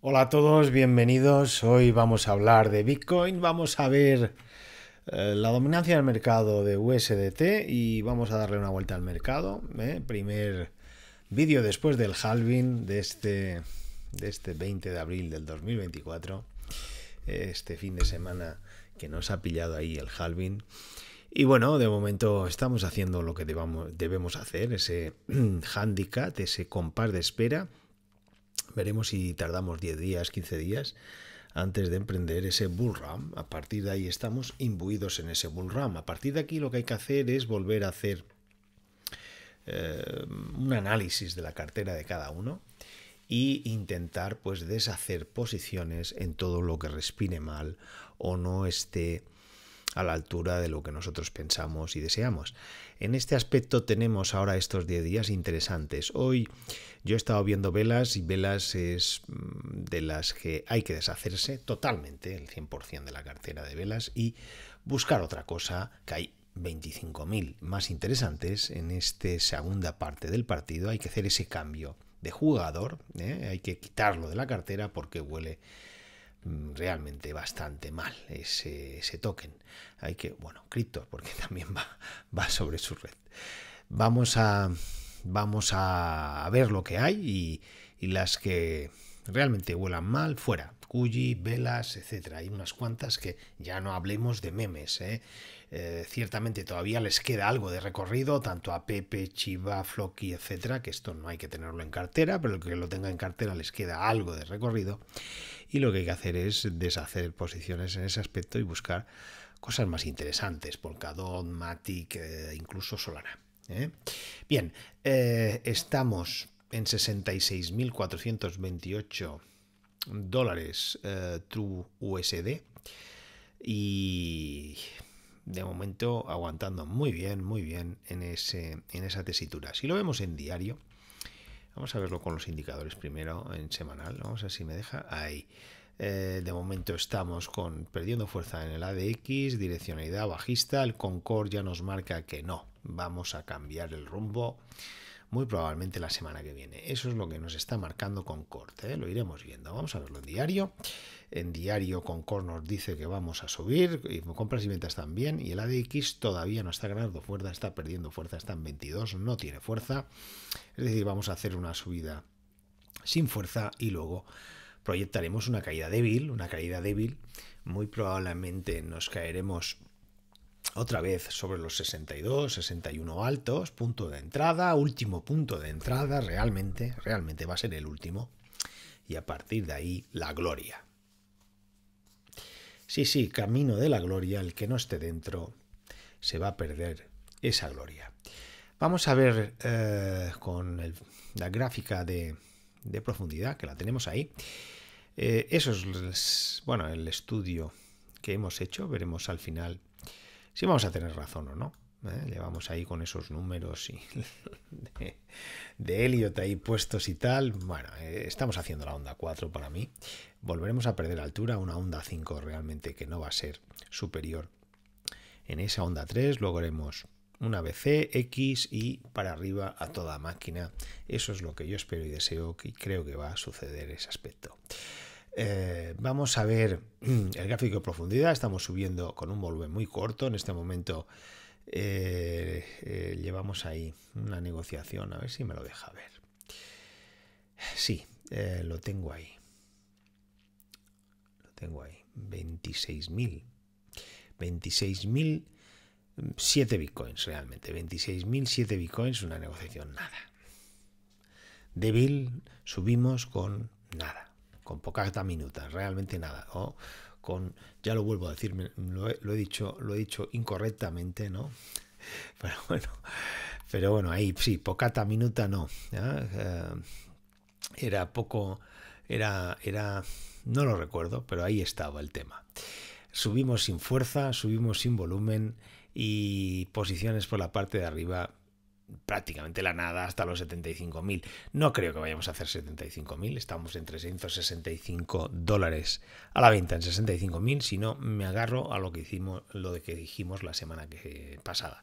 Hola a todos, bienvenidos. Hoy vamos a hablar de Bitcoin, vamos a ver eh, la dominancia del mercado de USDT y vamos a darle una vuelta al mercado. ¿eh? Primer vídeo después del halving de este, de este 20 de abril del 2024, eh, este fin de semana que nos ha pillado ahí el halving. Y bueno, de momento estamos haciendo lo que debemos hacer, ese handicap, ese compás de espera Veremos si tardamos 10 días, 15 días antes de emprender ese bullram. A partir de ahí estamos imbuidos en ese bullram. A partir de aquí lo que hay que hacer es volver a hacer eh, un análisis de la cartera de cada uno e intentar pues deshacer posiciones en todo lo que respire mal o no esté a la altura de lo que nosotros pensamos y deseamos. En este aspecto tenemos ahora estos 10 días interesantes. Hoy yo he estado viendo velas y velas es mm, de las que hay que deshacerse totalmente, el 100% de la cartera de velas y buscar otra cosa que hay 25.000 más interesantes en esta segunda parte del partido. Hay que hacer ese cambio de jugador, ¿eh? hay que quitarlo de la cartera porque huele realmente bastante mal ese, token. Hay que, bueno, cripto porque también va, va sobre su red. Vamos a, vamos a ver lo que hay y, las que realmente vuelan mal, fuera. Cuyi, velas, etcétera. Hay unas cuantas que ya no hablemos de memes. ¿eh? Eh, ciertamente todavía les queda algo de recorrido, tanto a Pepe, Chiva, Floki, etcétera, que esto no hay que tenerlo en cartera, pero el que lo tenga en cartera les queda algo de recorrido y lo que hay que hacer es deshacer posiciones en ese aspecto y buscar cosas más interesantes, Polkadot, Matic, eh, incluso Solana. ¿eh? Bien, eh, estamos en 66.428 dólares True USD y de momento aguantando muy bien, muy bien en, ese, en esa tesitura. Si lo vemos en diario, Vamos a verlo con los indicadores primero en semanal. Vamos a ver si me deja ahí. Eh, de momento estamos con perdiendo fuerza en el ADX, direccionalidad bajista. El Concord ya nos marca que no. Vamos a cambiar el rumbo muy probablemente la semana que viene. Eso es lo que nos está marcando corte. ¿eh? Lo iremos viendo. Vamos a verlo en diario. En diario Concord nos dice que vamos a subir, y compras y ventas también, y el ADX todavía no está ganando fuerza, está perdiendo fuerza, está en 22, no tiene fuerza. Es decir, vamos a hacer una subida sin fuerza y luego proyectaremos una caída débil, una caída débil. Muy probablemente nos caeremos otra vez sobre los 62, 61 altos, punto de entrada, último punto de entrada, realmente, realmente va a ser el último. Y a partir de ahí, la gloria. Sí, sí, camino de la gloria, el que no esté dentro se va a perder esa gloria. Vamos a ver eh, con la gráfica de, profundidad que la tenemos ahí. Eh, eso es bueno, el estudio que hemos hecho. Veremos al final si vamos a tener razón o no. ¿eh? Llevamos ahí con esos números y de, Elliot ahí puestos y tal. Bueno, eh, estamos haciendo la onda 4 para mí. Volveremos a perder altura, una onda 5 realmente que no va a ser superior. En esa onda 3 luego una BC, X y para arriba a toda máquina. Eso es lo que yo espero y deseo y creo que va a suceder ese aspecto. Eh, vamos a ver el gráfico de profundidad. Estamos subiendo con un volumen muy corto. En este momento eh, eh, llevamos ahí una negociación. A ver si me lo deja ver. Sí, lo tengo ahí. Lo tengo ahí. 26.000. 26.007 7 bitcoins realmente, 26.007 bitcoins, una negociación nada. Débil, subimos con nada con pocata minuta realmente nada. con, ya lo vuelvo a decir, lo he, dicho, lo he dicho incorrectamente, ¿no? Pero bueno, pero bueno, ahí sí, pocata minuta no. Eh, era poco, era, era, no lo recuerdo, pero ahí estaba el tema. Subimos sin fuerza, subimos sin volumen y posiciones por la parte de arriba prácticamente la nada hasta los 75.000. No creo que vayamos a hacer 75.000, estamos en 365 dólares a la venta en 65.000, si no me agarro a lo que hicimos, lo de que dijimos la semana que, pasada.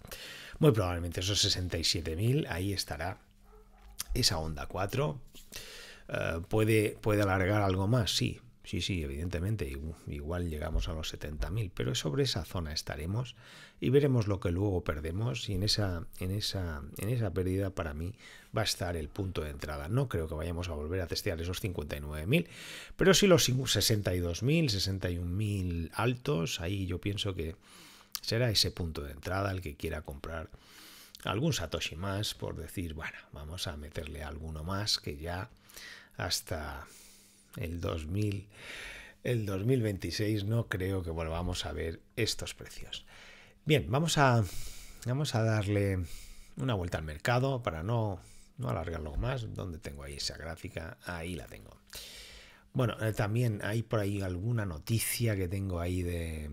Muy probablemente esos 67.000, ahí estará esa onda 4. Eh, ¿puede, ¿Puede alargar algo más? Sí, Sí, sí, evidentemente, igual llegamos a los 70.000, pero sobre esa zona estaremos y veremos lo que luego perdemos y en esa, en, esa, en esa pérdida para mí va a estar el punto de entrada. No creo que vayamos a volver a testear esos 59.000, pero si los 62.000, 61.000 altos, ahí yo pienso que será ese punto de entrada el que quiera comprar algún Satoshi más por decir, bueno, vamos a meterle alguno más que ya hasta el 2000, el 2026 no creo que volvamos a ver estos precios. Bien, vamos a, vamos a darle una vuelta al mercado para no, alargarlo más. ¿Dónde tengo ahí esa gráfica? Ahí la tengo. Bueno, eh, también hay por ahí alguna noticia que tengo ahí de,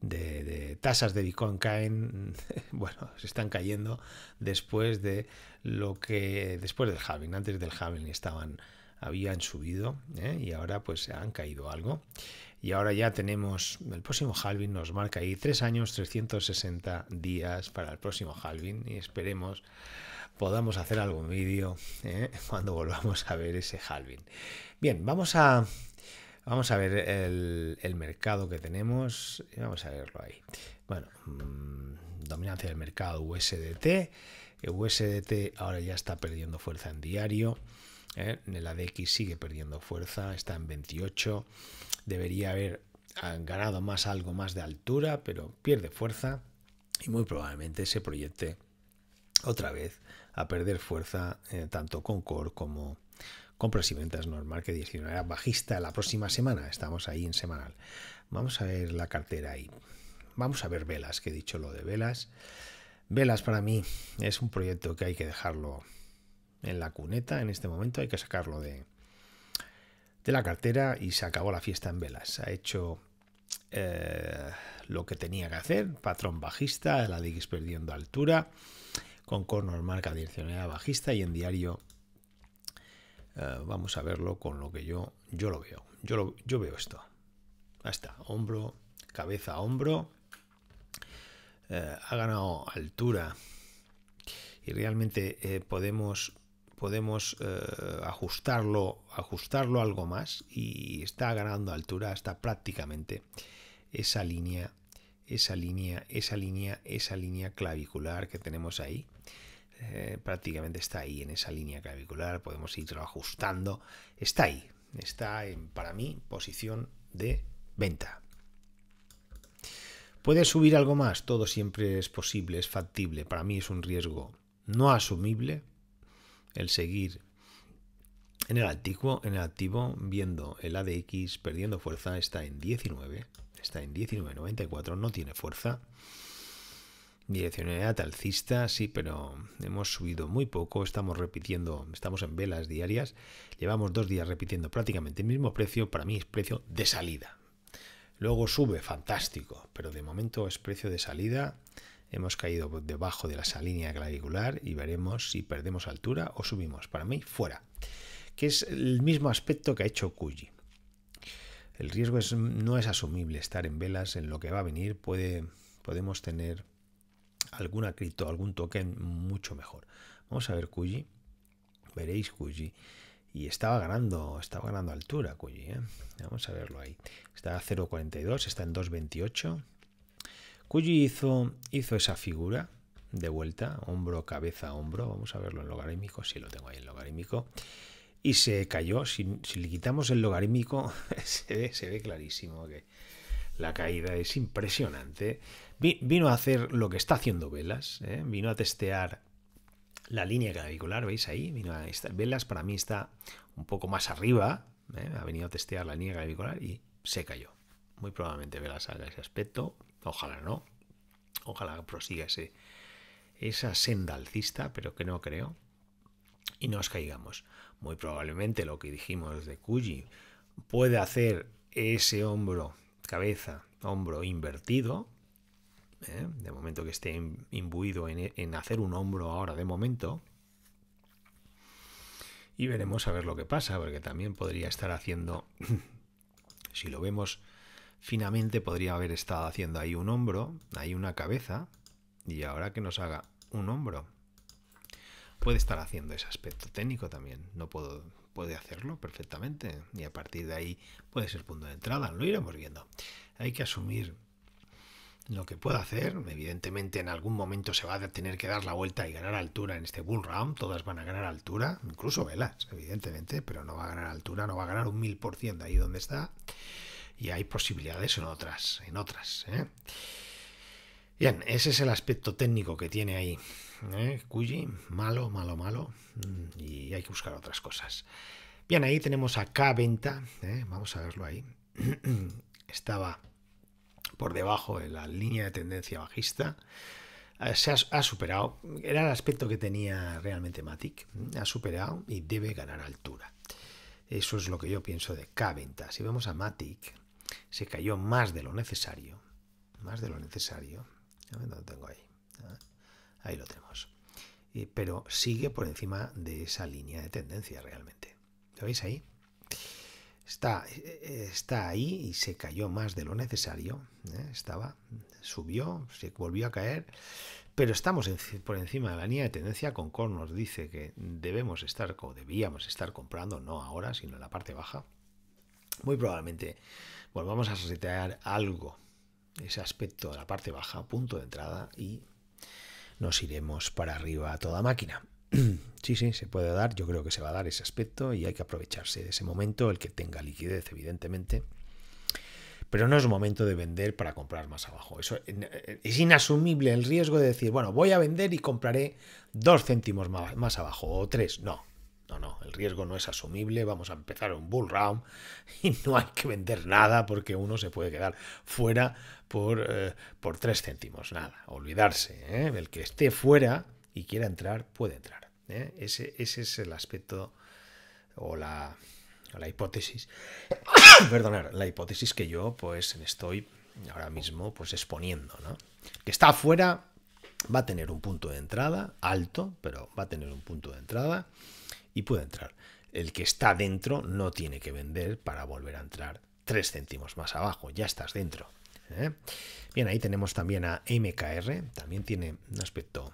de, tasas de Bitcoin caen, bueno, se están cayendo después de lo que, después del halving, antes del halving estaban habían subido ¿eh? y ahora pues han caído algo. Y ahora ya tenemos, el próximo halving nos marca ahí tres años, 360 días para el próximo halving y esperemos podamos hacer algún vídeo ¿eh? cuando volvamos a ver ese halving. Bien, vamos a, vamos a ver el, mercado que tenemos. Vamos a verlo ahí. Bueno, mm, dominancia del mercado USDT. USDT ahora ya está perdiendo fuerza en diario en ¿eh? la ADX sigue perdiendo fuerza, está en 28. Debería haber ah, ganado más algo más de altura, pero pierde fuerza y muy probablemente se proyecte otra vez a perder fuerza eh, tanto con core como con y normal que 19 era bajista la próxima semana estamos ahí en semanal vamos a ver la cartera ahí vamos a ver velas que he dicho lo de velas velas para mí es un proyecto que hay que dejarlo en la cuneta en este momento, hay que sacarlo de, de la cartera y se acabó la fiesta en velas. Ha hecho eh, lo que tenía que hacer, patrón bajista, la Dix perdiendo altura, con córner marca direccional bajista y en diario eh, vamos a verlo con lo que yo, yo lo veo. Yo, yo veo esto. Hasta hombro, cabeza, hombro. Eh, ha ganado altura y realmente podemos podemos eh, ajustarlo, ajustarlo algo más y está ganando altura hasta prácticamente esa línea, esa línea, esa línea, esa línea clavicular que tenemos ahí. Eh, prácticamente está ahí en esa línea clavicular, podemos ir ajustando. Está ahí, está en, para mí, posición de venta. ¿Puede subir algo más? Todo siempre es posible, es factible. Para mí es un riesgo no asumible, el seguir en el, activo, en el activo viendo el ADX perdiendo fuerza, está en 19, está en 19.94, no tiene fuerza. Direccionalidad alcista, sí, pero hemos subido muy poco, estamos repitiendo, estamos en velas diarias, llevamos dos días repitiendo prácticamente el mismo precio, para mí es precio de salida. Luego sube, fantástico, pero de momento es precio de salida hemos caído debajo de la línea clavicular y veremos si perdemos altura o subimos. Para mí, fuera. Que es el mismo aspecto que ha hecho Kuji. El riesgo no es asumible estar en velas en lo que va a venir. podemos tener alguna cripto, algún token mucho mejor. Vamos a ver Kuji. Veréis Kuji. Y estaba ganando, estaba ganando altura, Kuji. ¿eh? Vamos a verlo ahí. Está a 0.42, está en 2.28. Cuyi hizo, hizo esa figura de vuelta, hombro, cabeza, hombro. Vamos a verlo en logarítmico, si lo tengo ahí en logarítmico. Y se cayó. Si, le quitamos el logarítmico, se ve, clarísimo que la caída es impresionante. vino a hacer lo que está haciendo Velas, ¿eh? vino a testear la línea clavicular, ¿veis ahí? Vino a Velas para mí está un poco más arriba, ¿eh? ha venido a testear la línea clavicular y se cayó. Muy probablemente Velas haga ese aspecto, Ojalá no. Ojalá prosiga esa senda alcista, pero que no creo. Y nos caigamos. Muy probablemente lo que dijimos de Cuji puede hacer ese hombro, cabeza, hombro invertido. ¿eh? De momento que esté imbuido en, e, en hacer un hombro ahora, de momento, y veremos a ver lo que pasa, porque también podría estar haciendo, si lo vemos finalmente podría haber estado haciendo ahí un hombro, ahí una cabeza, y ahora que nos haga un hombro. Puede estar haciendo ese aspecto técnico también, no puedo, puede hacerlo perfectamente, y a partir de ahí puede ser punto de entrada, lo iremos viendo. Hay que asumir lo que pueda hacer. Evidentemente, en algún momento se va a tener que dar la vuelta y ganar altura en este bull round. Todas van a ganar altura, incluso velas, evidentemente, pero no va a ganar altura, no va a ganar un mil por ciento ahí donde está y hay posibilidades en otras, en otras. ¿eh? Bien, ese es el aspecto técnico que tiene ahí. ¿eh? malo, malo, malo. Mm, y hay que buscar otras cosas. Bien, ahí tenemos a K-Venta. ¿eh? Vamos a verlo ahí. Estaba por debajo de la línea de tendencia bajista. Eh, se ha, ha, superado. Era el aspecto que tenía realmente Matic. Ha superado y debe ganar altura. Eso es lo que yo pienso de K-Venta. Si vemos a Matic, se cayó más de lo necesario. Más de lo necesario. ¿Dónde tengo ahí? ¿eh? Ahí lo tenemos. Pero sigue por encima de esa línea de tendencia realmente. ¿Lo veis ahí? Está, eh, está ahí y se cayó más de lo necesario. ¿eh? Estaba, subió, se volvió a caer. Pero estamos por encima de la línea de tendencia. Concord nos dice que debemos estar, o debíamos estar comprando, no ahora, sino en la parte baja. Muy probablemente vamos a resetear algo ese aspecto de la parte baja, punto de entrada, y nos iremos para arriba a toda máquina. sí, sí, se puede dar, yo creo que se va a dar ese aspecto y hay que aprovecharse de ese momento, el que tenga liquidez, evidentemente. Pero no es momento de vender para comprar más abajo. Eso es inasumible el riesgo de decir, bueno, voy a vender y compraré dos céntimos más, más abajo o tres. No, no, el riesgo no es asumible, vamos a empezar un bull round y no hay que vender nada porque uno se puede quedar fuera por, eh, tres céntimos, nada, olvidarse, ¿eh? el que esté fuera y quiera entrar, puede entrar. ¿eh? Ese, ese, es el aspecto o la, hipótesis, perdonar, la hipótesis que yo pues estoy ahora mismo pues exponiendo, Que está fuera va a tener un punto de entrada alto, pero va a tener un punto de entrada y puede entrar. El que está dentro no tiene que vender para volver a entrar tres céntimos más abajo, ya estás dentro. ¿eh? Bien, ahí tenemos también a MKR, también tiene un aspecto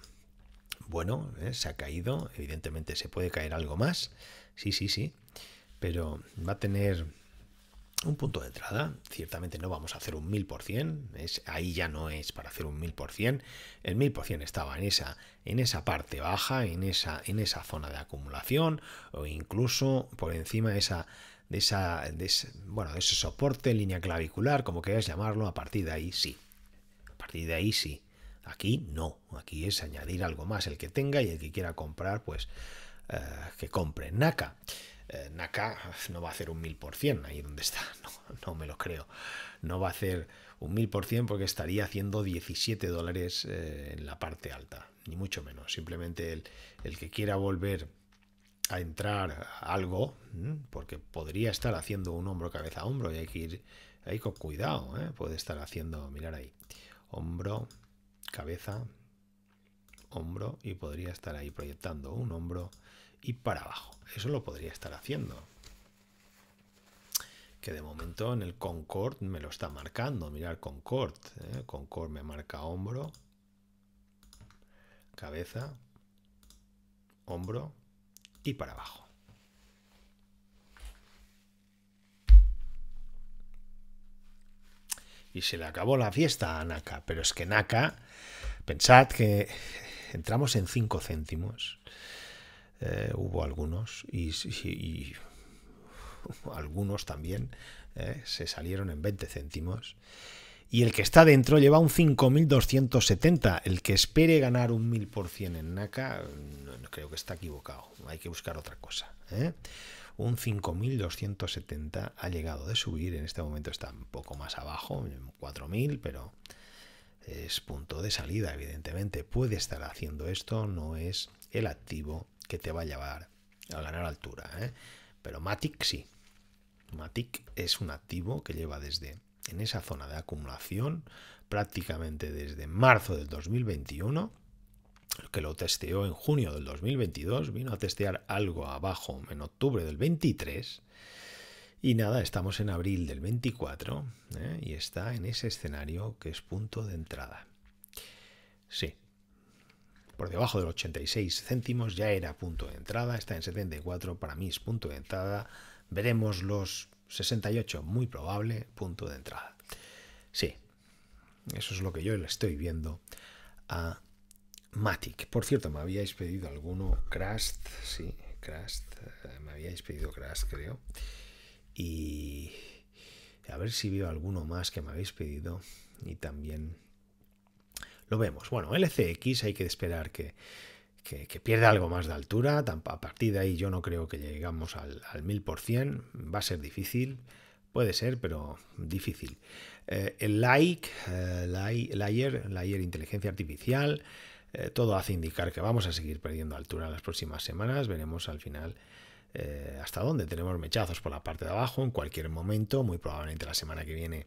bueno, ¿eh? se ha caído, evidentemente se puede caer algo más, sí, sí, sí, pero va a tener un punto de entrada. Ciertamente no vamos a hacer un 1000%, es, ahí ya no es para hacer un 1000%. El 1000% estaba en esa, en esa parte baja, en esa, en esa zona de acumulación o incluso por encima de esa... De, esa, ese, bueno, de ese soporte, línea clavicular, como queráis llamarlo, a partir de ahí sí. A partir de ahí sí. Aquí no. Aquí es añadir algo más. El que tenga y el que quiera comprar, pues eh, que compre. NACA. Eh, Naka no va a hacer un 1000% ahí donde está, no, me lo creo. No va a hacer un mil por porque estaría haciendo 17 dólares eh, en la parte alta, ni mucho menos. Simplemente el, que quiera volver a entrar algo, porque podría estar haciendo un hombro cabeza hombro y hay que ir ahí con cuidado, ¿eh? puede estar haciendo, mirar ahí, hombro, cabeza, hombro y podría estar ahí proyectando un hombro y para abajo. Eso lo podría estar haciendo. Que de momento en el Concord me lo está marcando. Mirar Concord. ¿eh? Concord me marca hombro, cabeza, hombro y para abajo. Y se le acabó la fiesta a Naka. Pero es que Naka, pensad que entramos en 5 céntimos. Eh, hubo algunos y, algunos también eh, se salieron en 20 céntimos. Y el que está dentro lleva un 5.270. El que espere ganar un 1.000% en NACA, creo que está equivocado. Hay que buscar otra cosa. ¿eh? Un 5.270 ha llegado de subir. En este momento está un poco más abajo, 4.000, pero es punto de salida, evidentemente. Puede estar haciendo esto, no es el activo que te va a llevar a ganar altura. ¿eh? Pero Matic sí. Matic es un activo que lleva desde en esa zona de acumulación prácticamente desde marzo del 2021 que lo testeó en junio del 2022, vino a testear algo abajo en octubre del 23 y nada, estamos en abril del 24 ¿eh? y está en ese escenario que es punto de entrada. Sí, por debajo del 86 céntimos, ya era punto de entrada, está en 74, para mí es punto de entrada, veremos los 68, muy probable, punto de entrada. Sí, eso es lo que yo le estoy viendo a Matic. Por cierto, me habíais pedido alguno, Crust, sí, Crust, eh, me habíais pedido Crust, creo. Y a ver si veo alguno más que me habéis pedido y también lo vemos. Bueno, LCX hay que esperar que, que, pierda algo más de altura. A partir de ahí yo no creo que llegamos al, al 1000%. Va a ser difícil. Puede ser, pero difícil. Eh, el like, eh, layer, layer inteligencia artificial, eh, todo hace indicar que vamos a seguir perdiendo altura las próximas semanas. Veremos al final eh, hasta dónde. Tenemos mechazos por la parte de abajo en cualquier momento, muy probablemente la semana que viene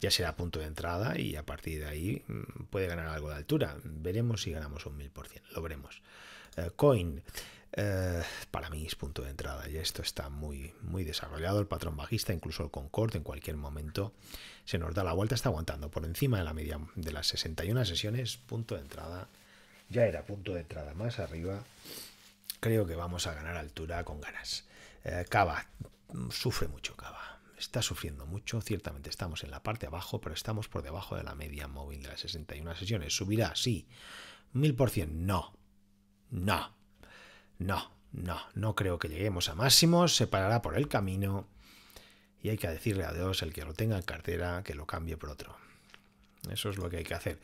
ya será punto de entrada y a partir de ahí mm, puede ganar algo de altura. Veremos si ganamos un 1000%, lo veremos. Eh, coin. Eh, para mí es punto de entrada y esto está muy, muy desarrollado. El patrón bajista, incluso el concorde en cualquier momento se nos da la vuelta, está aguantando por encima de la media de las 61 sesiones. Punto de entrada, ya era punto de entrada más arriba creo que vamos a ganar altura con ganas. Eh, Cava, sufre mucho Cava. Está sufriendo mucho, ciertamente estamos en la parte abajo, pero estamos por debajo de la media móvil de las 61 sesiones. ¿Subirá? Sí. mil cien, No. No. No, no, no creo que lleguemos a máximos. Se parará por el camino y hay que decirle a Dios, el que lo tenga en cartera que lo cambie por otro. Eso es lo que hay que hacer.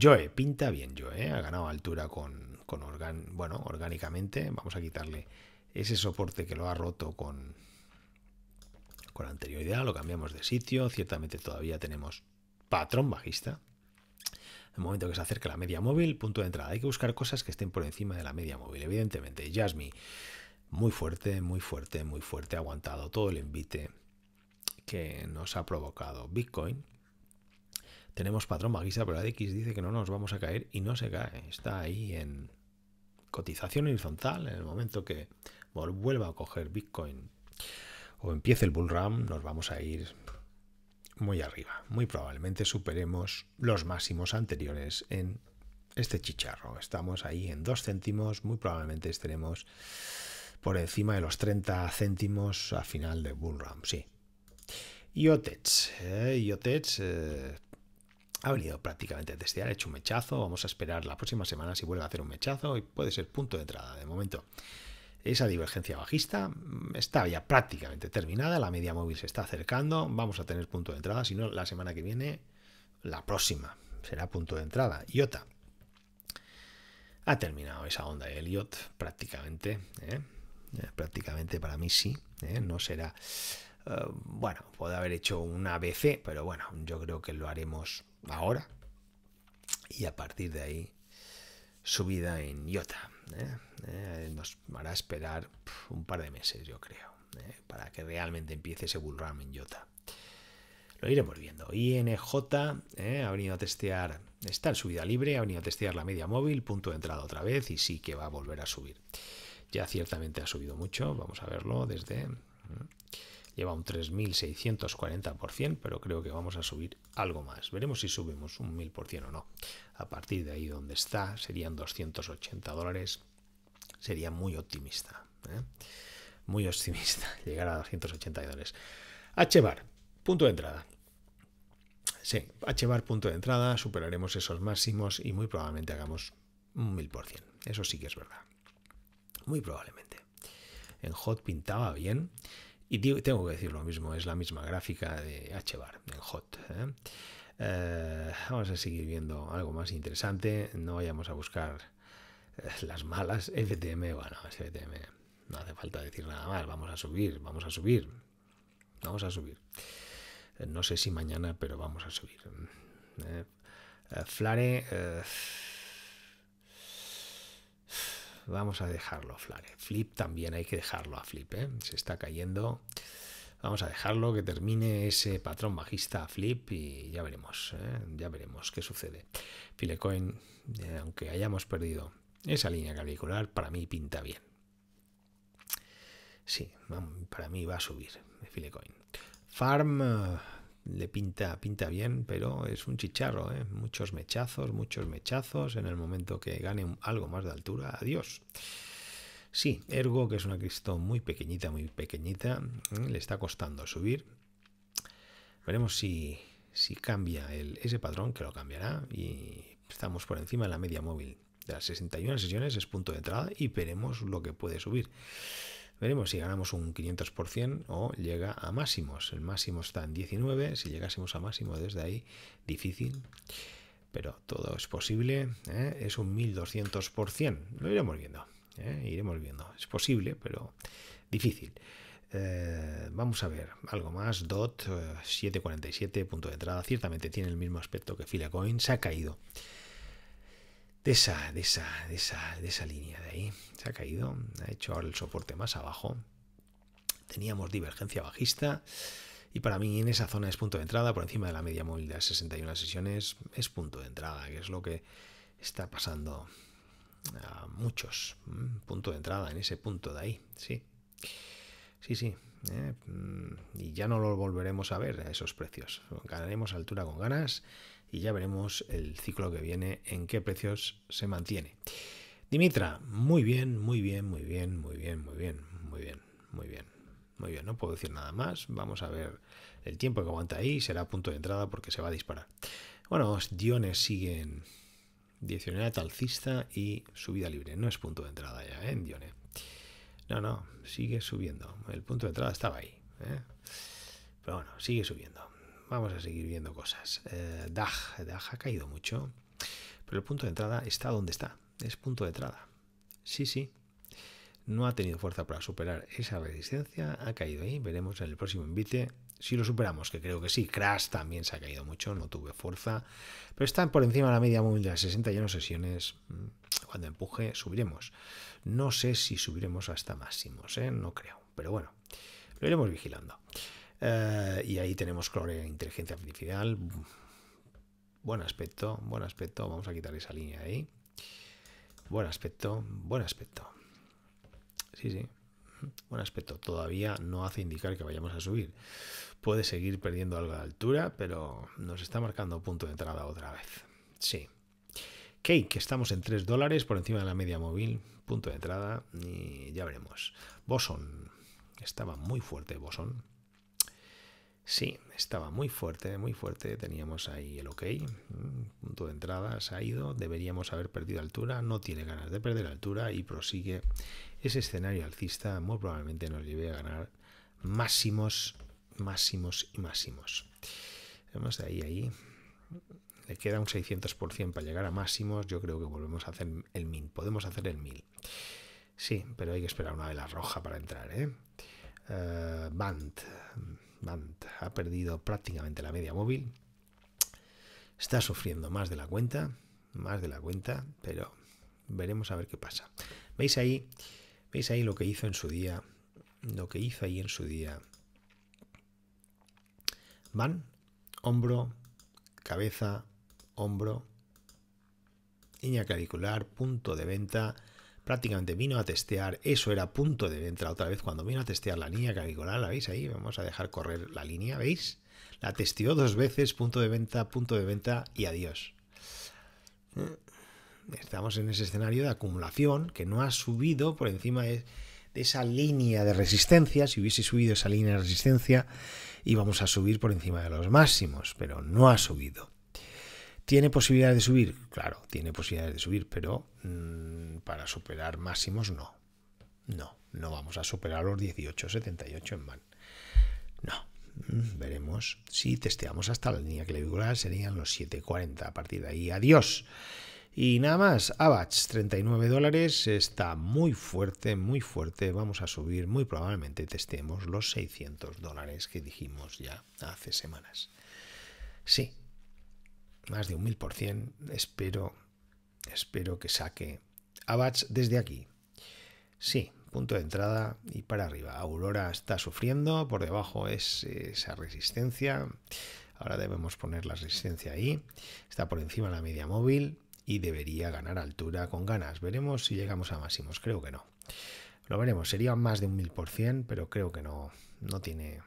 Joe, pinta bien Joe, ¿eh? ha ganado altura con con bueno, orgánicamente, vamos a quitarle ese soporte que lo ha roto con, con anterioridad, lo cambiamos de sitio, ciertamente todavía tenemos patrón bajista. el momento que se acerca la media móvil, punto de entrada. Hay que buscar cosas que estén por encima de la media móvil, evidentemente. Jasmine, muy fuerte, muy fuerte, muy fuerte, ha aguantado todo el envite que nos ha provocado Bitcoin. Tenemos patrón bajista, pero la X dice que no nos vamos a caer y no se cae. Está ahí en cotización horizontal, en el momento que vuelva a coger Bitcoin o empiece el bull run, nos vamos a ir muy arriba. Muy probablemente superemos los máximos anteriores en este chicharro. Estamos ahí en dos céntimos, muy probablemente estaremos por encima de los 30 céntimos a final de bull run, sí. IOTEX, eh, IOTEX eh, ha venido prácticamente a testear, ha hecho un mechazo, vamos a esperar la próxima semana si vuelve a hacer un mechazo y puede ser punto de entrada de momento. Esa divergencia bajista mm, está ya prácticamente terminada, la media móvil se está acercando, vamos a tener punto de entrada, si no la semana que viene, la próxima será punto de entrada. IOTA ha terminado esa onda de Elliot prácticamente, ¿eh? Eh, prácticamente para mí sí, ¿eh? no será... bueno, puede haber hecho un ABC, pero bueno, yo creo que lo haremos ahora. Y a partir de ahí, subida en IOTA. ¿eh? ¿Eh? nos hará esperar un par de meses, yo creo, ¿eh? para que realmente empiece ese bullrun en IOTA. Lo iremos viendo. INJ ha venido a testear, está en subida libre, ha venido a testear la media móvil, punto de entrada otra vez y sí que va a volver a subir. Ya ciertamente ha subido mucho, vamos a verlo desde lleva un 3.640%, pero creo que vamos a subir algo más. Veremos si subimos un 1.000% o no. A partir de ahí donde está, serían 280 dólares. Sería muy optimista. ¿eh? Muy optimista llegar a 280 dólares. HBAR, punto de entrada. Sí, HBAR, punto de entrada, superaremos esos máximos y muy probablemente hagamos un 1000%. Eso sí que es verdad. Muy probablemente. En Hot pintaba bien y tengo que decir lo mismo, es la misma gráfica de HBAR en HOT. ¿eh? Eh, vamos a seguir viendo algo más interesante. No vayamos a buscar eh, las malas. FTM, bueno, FTM, no hace falta decir nada más. Vamos a subir, vamos a subir. Vamos a subir. No sé si mañana, pero vamos a subir. Flare Vamos a dejarlo, Flare. Flip también hay que dejarlo a Flip, ¿eh? Se está cayendo. Vamos a dejarlo que termine ese patrón bajista a Flip y ya veremos, ¿eh? ya veremos qué sucede. Filecoin, eh, aunque hayamos perdido esa línea calcular, para mí pinta bien. Sí, para mí va a subir Filecoin. Farm le pinta, pinta bien, pero es un chicharro, ¿eh? muchos mechazos, muchos mechazos, en el momento que gane algo más de altura, adiós. Sí, Ergo, que es una Cristo muy pequeñita, muy pequeñita, ¿eh? le está costando subir. Veremos si, cambia ese patrón, que lo cambiará, y estamos por encima de la media móvil. De las 61 sesiones es punto de entrada y veremos lo que puede subir. Veremos si ganamos un 500% o llega a máximos. El máximo está en 19, si llegásemos a máximo desde ahí, difícil, pero todo es posible. ¿eh? Es un 1200%, lo iremos viendo, ¿eh? iremos viendo. Es posible, pero difícil. Eh, vamos a ver, algo más, DOT 747, punto de entrada, ciertamente tiene el mismo aspecto que Filecoin, se ha caído de esa, de esa, de esa, línea de ahí. Se ha caído, ha hecho ahora el soporte más abajo. Teníamos divergencia bajista. Y para mí en esa zona es punto de entrada, por encima de la media móvil de las 61 sesiones, es punto de entrada, que es lo que está pasando a muchos. Punto de entrada, en ese punto de ahí, sí. Sí, sí. ¿eh? Mm, y ya no lo volveremos a ver a esos precios. Ganaremos altura con ganas y ya veremos el ciclo que viene en qué precios se mantiene. Dimitra, muy bien, muy bien, muy bien, muy bien, muy bien, muy bien, muy bien. Muy bien, no puedo decir nada más. Vamos a ver el tiempo que aguanta ahí. Será punto de entrada porque se va a disparar. Bueno, sigue en 19 talcista y subida libre. No es punto de entrada ya, ¿eh? En No, no, sigue subiendo. El punto de entrada estaba ahí. ¿eh? Pero bueno, sigue subiendo vamos a seguir viendo cosas. Eh, DAG, ha caído mucho, pero el punto de entrada está donde está, es punto de entrada. Sí, sí, no ha tenido fuerza para superar esa resistencia, ha caído ahí, veremos en el próximo invite si lo superamos, que creo que sí. Crash también se ha caído mucho, no tuve fuerza, pero está por encima de la media móvil de las 61 sesiones. Mm, cuando empuje, subiremos. No sé si subiremos hasta máximos, ¿eh? no creo, pero bueno, lo iremos vigilando. Eh, y ahí tenemos Core Inteligencia Artificial. Buen aspecto, buen aspecto. Vamos a quitar esa línea ahí. Buen aspecto, buen aspecto. Sí, sí. Buen aspecto. Todavía no hace indicar que vayamos a subir. Puede seguir perdiendo algo de altura, pero nos está marcando punto de entrada otra vez. Sí. Cake, estamos en 3 dólares por encima de la media móvil. Punto de entrada y ya veremos. Boson. Estaba muy fuerte Boson. Sí, estaba muy fuerte, muy fuerte. Teníamos ahí el ok, mm, punto de entrada, se ha ido. Deberíamos haber perdido altura, no tiene ganas de perder altura y prosigue. Ese escenario alcista muy probablemente nos lleve a ganar máximos, máximos y máximos. Vemos de ahí, ahí. Le queda un 600% para llegar a máximos. Yo creo que volvemos a hacer el 1000. Podemos hacer el 1000. Sí, pero hay que esperar una vela roja para entrar. ¿eh? eh band ha perdido prácticamente la media móvil, está sufriendo más de la cuenta, más de la cuenta, pero veremos a ver qué pasa. ¿Veis ahí? ¿Veis ahí lo que hizo en su día? Lo que hizo ahí en su día. Van, hombro, cabeza, hombro, línea calicular, punto de venta, prácticamente vino a testear, eso era punto de venta otra vez, cuando vino a testear la línea caricolada. la veis ahí, vamos a dejar correr la línea, ¿veis? La testió dos veces, punto de venta, punto de venta y adiós. Eh, estamos en ese escenario de acumulación que no ha subido por encima de esa línea de resistencia, si hubiese subido esa línea de resistencia íbamos a subir por encima de los máximos, pero no ha subido. ¿Tiene posibilidad de subir? Claro, tiene posibilidades de subir, pero mm, para superar máximos no. No, no vamos a superar los 18,78 en van. No, mm, veremos si testeamos hasta la línea clavicular, serían los 7,40 a partir de ahí. Adiós. Y nada más, y 39 dólares, está muy fuerte, muy fuerte, vamos a subir, muy probablemente testemos los 600 dólares que dijimos ya hace semanas. Sí, más de un mil por cien. Espero, espero que saque Abats desde aquí. Sí, punto de entrada y para arriba. Aurora está sufriendo, por debajo es esa resistencia. Ahora debemos poner la resistencia ahí. Está por encima de la media móvil y debería ganar altura con ganas. Veremos si llegamos a máximos. Creo que no. Lo veremos. Sería más de un mil por cien, pero creo que no, no tiene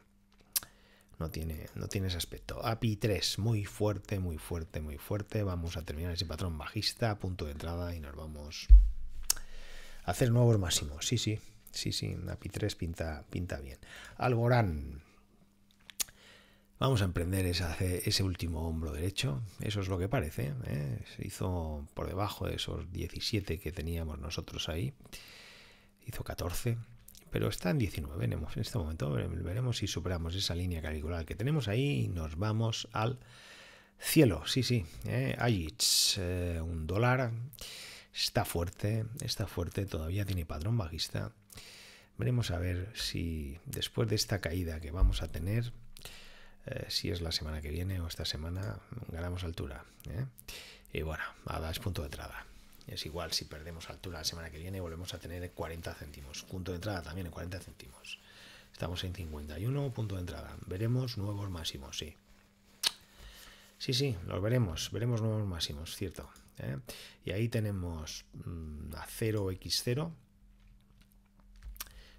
no tiene, no tiene ese aspecto. API 3, muy fuerte, muy fuerte, muy fuerte. Vamos a terminar ese patrón bajista, punto de entrada y nos vamos a hacer nuevos máximos. Sí, sí, sí, sí, API 3 pinta, pinta bien. Alborán Vamos a emprender ese último hombro derecho, eso es lo que parece. ¿eh? Se hizo por debajo de esos 17 que teníamos nosotros ahí, hizo 14 pero está en 19 en este momento. Veremos si superamos esa línea caricular que tenemos ahí y nos vamos al cielo. Sí, sí, eh, hay eh, un dólar. Está fuerte, está fuerte, todavía tiene padrón bajista. Veremos a ver si después de esta caída que vamos a tener, eh, si es la semana que viene o esta semana, ganamos altura. Y bueno, nada es punto de entrada. Es igual si perdemos altura la semana que viene, volvemos a tener 40 céntimos. Punto de entrada también en 40 céntimos. Estamos en 51, punto de entrada. Veremos nuevos máximos, sí. Sí, sí, los veremos. Veremos nuevos máximos, cierto. ¿eh? Y ahí tenemos mm, a 0x0.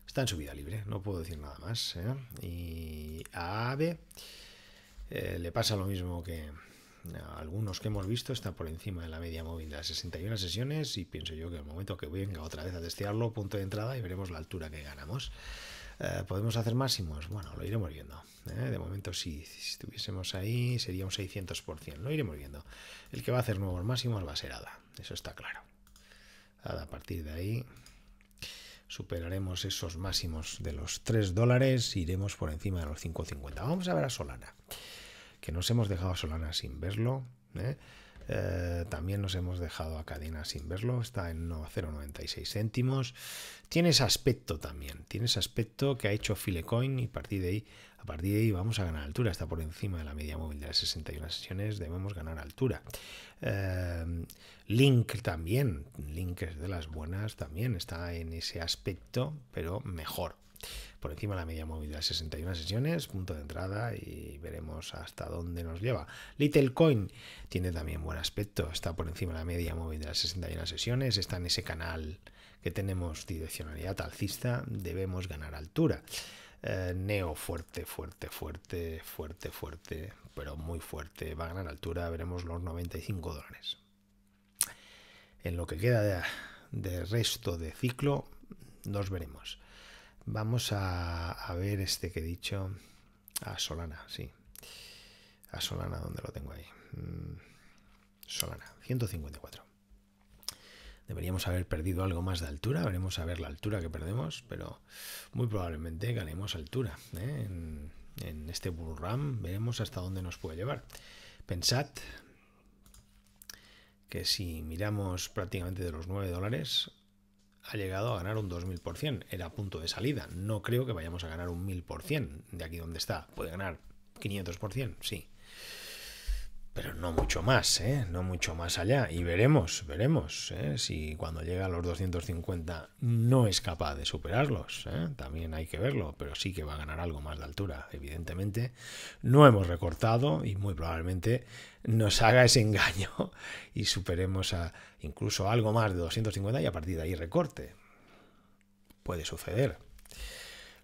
Está en subida libre, no puedo decir nada más. ¿eh? Y a AB eh, le pasa lo mismo que, algunos que hemos visto están por encima de la media móvil de las 61 sesiones y pienso yo que el momento que venga otra vez a testearlo, punto de entrada y veremos la altura que ganamos. Eh, ¿Podemos hacer máximos? Bueno, lo iremos viendo. ¿eh? De momento, si, estuviésemos ahí, sería un 600%. Lo iremos viendo. El que va a hacer nuevos máximos va a ser ADA. Eso está claro. a partir de ahí, superaremos esos máximos de los 3 dólares. Iremos por encima de los 5,50. Vamos a ver a Solana que nos hemos dejado a Solana sin verlo. ¿eh? Eh, también nos hemos dejado a Cadena sin verlo, está en 0,96 céntimos. Tiene ese aspecto también, tiene ese aspecto que ha hecho Filecoin y a partir de ahí, a partir de ahí vamos a ganar altura. Está por encima de la media móvil de las 61 sesiones, debemos ganar altura. Eh, Link también, Link es de las buenas, también está en ese aspecto, pero mejor. Por encima de la media móvil de las 61 sesiones, punto de entrada y veremos hasta dónde nos lleva. Littlecoin tiene también buen aspecto, está por encima de la media móvil de las 61 sesiones, está en ese canal que tenemos direccionalidad alcista, debemos ganar altura. Eh, Neo fuerte, fuerte, fuerte, fuerte, fuerte, pero muy fuerte. Va a ganar altura, veremos los 95 dólares. En lo que queda de resto de ciclo, nos veremos. Vamos a, ver este que he dicho. A Solana, sí. A Solana, donde lo tengo ahí. Mm, Solana, 154. Deberíamos haber perdido algo más de altura. Veremos a ver la altura que perdemos, pero muy probablemente ganemos altura. ¿eh? En, este Burram. veremos hasta dónde nos puede llevar. Pensad que si miramos prácticamente de los 9 dólares, ha llegado a ganar un 2000%. Era punto de salida. No creo que vayamos a ganar un 1000% de aquí donde está. ¿Puede ganar 500%? Sí pero no mucho más, ¿eh? no mucho más allá. Y veremos, veremos ¿eh? si cuando llega a los 250 no es capaz de superarlos. ¿eh? También hay que verlo, pero sí que va a ganar algo más de altura, evidentemente. No hemos recortado y muy probablemente nos haga ese engaño y superemos a incluso algo más de 250 y a partir de ahí recorte. Puede suceder.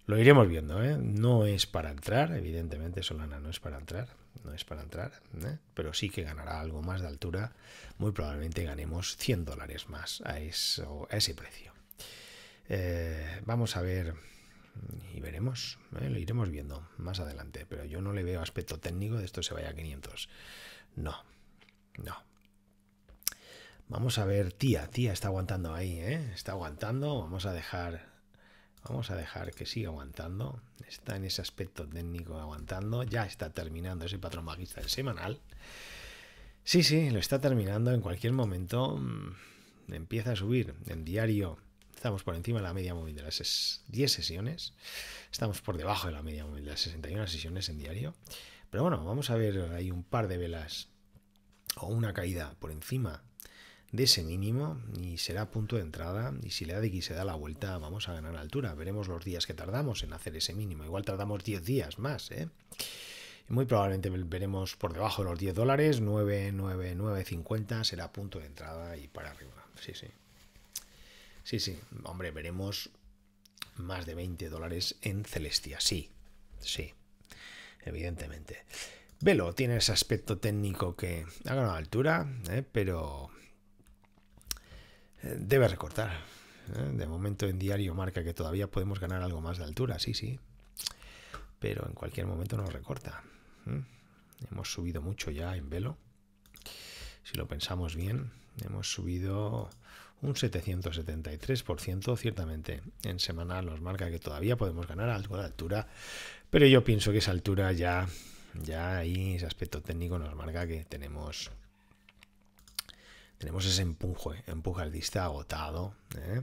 Lo iremos viendo, ¿eh? No es para entrar, evidentemente Solana no es para entrar no es para entrar, ¿eh? pero sí que ganará algo más de altura. Muy probablemente ganemos 100 dólares más a, eso, a ese precio. Eh, vamos a ver y veremos, ¿eh? lo iremos viendo más adelante, pero yo no le veo aspecto técnico de esto se vaya a 500. No, no. Vamos a ver, tía, tía está aguantando ahí, está aguantando. Vamos a dejar Vamos a dejar que siga aguantando. Está en ese aspecto técnico aguantando. Ya está terminando ese patrón magista del semanal. Sí, sí, lo está terminando. En cualquier momento mm, empieza a subir. En diario estamos por encima de la media móvil de las 10 sesiones. Estamos por debajo de la media móvil de las 61 sesiones en diario. Pero bueno, vamos a ver, ahí un par de velas o una caída por encima de ese mínimo y será punto de entrada y si le da de aquí se da la vuelta vamos a ganar altura. Veremos los días que tardamos en hacer ese mínimo. Igual tardamos 10 días más. ¿eh? Muy probablemente veremos por debajo de los 10 dólares, 50, será punto de entrada y para arriba. Sí, sí. Sí, sí. Hombre, veremos más de 20 dólares en Celestia. Sí, sí. Evidentemente. Velo tiene ese aspecto técnico que ha ganado altura, ¿eh? pero debe recortar. ¿eh? De momento en diario marca que todavía podemos ganar algo más de altura, sí, sí. Pero en cualquier momento nos recorta. ¿eh? Hemos subido mucho ya en velo. Si lo pensamos bien, hemos subido un 773%, ciertamente. En semana nos marca que todavía podemos ganar algo de altura, pero yo pienso que esa altura ya, ya ahí, ese aspecto técnico nos marca que tenemos tenemos ese empuje, el dista agotado. ¿eh?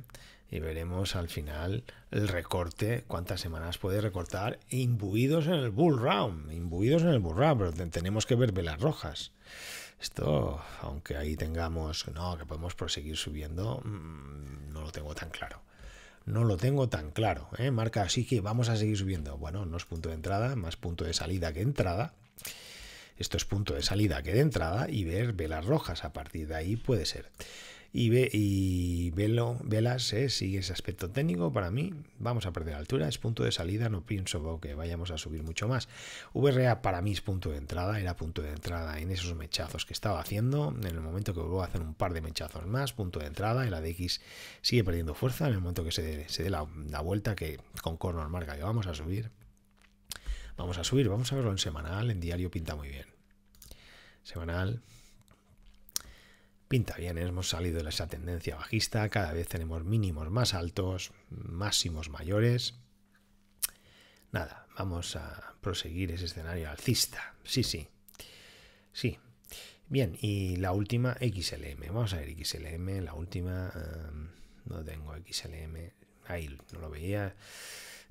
Y veremos al final el recorte, cuántas semanas puede recortar, imbuidos en el bull round, imbuidos en el bull pero tenemos que ver velas rojas. Esto, aunque ahí tengamos, no, que podemos proseguir subiendo, mm, no lo tengo tan claro. No lo tengo tan claro. ¿eh? Marca así que vamos a seguir subiendo. Bueno, no es punto de entrada, más punto de salida que entrada. Esto es punto de salida que de entrada y ver velas rojas. A partir de ahí puede ser. Y, ve, y velo, velas eh, sigue ese aspecto técnico para mí. Vamos a perder altura, es punto de salida, no pienso que vayamos a subir mucho más. VRA para mí es punto de entrada, era punto de entrada en esos mechazos que estaba haciendo. En el momento que vuelvo a hacer un par de mechazos más, punto de entrada. El la sigue perdiendo fuerza. En el momento que se, dé la, vuelta, que con Cornor marca que vamos a subir, Vamos a subir, vamos a verlo en semanal, en diario pinta muy bien. Semanal. Pinta bien, ¿eh? hemos salido de esa tendencia bajista, cada vez tenemos mínimos más altos, máximos mayores. Nada, vamos a proseguir ese escenario alcista. Sí, sí. Sí. Bien, y la última XLM. Vamos a ver XLM, la última... Em, no tengo XLM. Ahí no lo veía.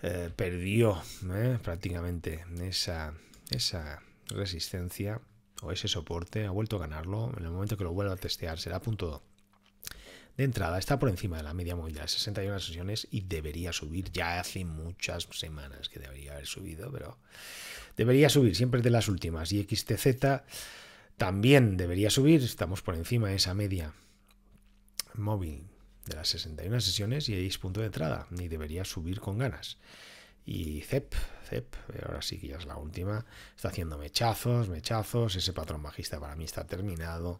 Eh, perdió eh, prácticamente esa, esa resistencia o ese soporte, ha vuelto a ganarlo. En el momento que lo vuelva a testear, será punto de entrada. Está por encima de la media móvil de 61 sesiones y debería subir. Ya hace muchas semanas que debería haber subido, pero debería subir. Siempre de las últimas. Y XTZ también debería subir. Estamos por encima de esa media móvil de las 61 sesiones y es punto de entrada, ni debería subir con ganas. Y CEP, CEP, eh, ahora sí que ya es la última, está haciendo mechazos, mechazos, ese patrón bajista para mí está terminado.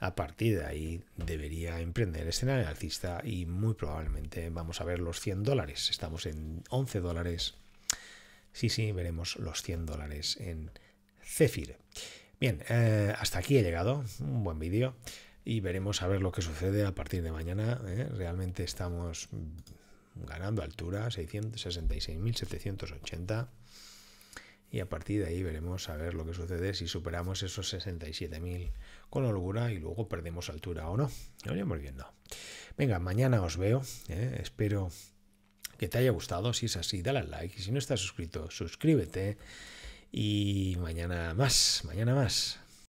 A partir de ahí debería emprender escenario alcista y muy probablemente vamos a ver los 100 dólares. Estamos en 11 dólares. Sí, sí, veremos los 100 dólares en Zephyr. Bien, eh, hasta aquí he llegado. Un buen vídeo y veremos a ver lo que sucede a partir de mañana. ¿eh? Realmente estamos ganando altura, 666.780. Y a partir de ahí veremos a ver lo que sucede si superamos esos 67.000 con holgura y luego perdemos altura o no. Lo iremos viendo. Venga, mañana os veo. ¿eh? Espero que te haya gustado. Si es así, dale al like. Y si no estás suscrito, suscríbete. Y mañana más, mañana más.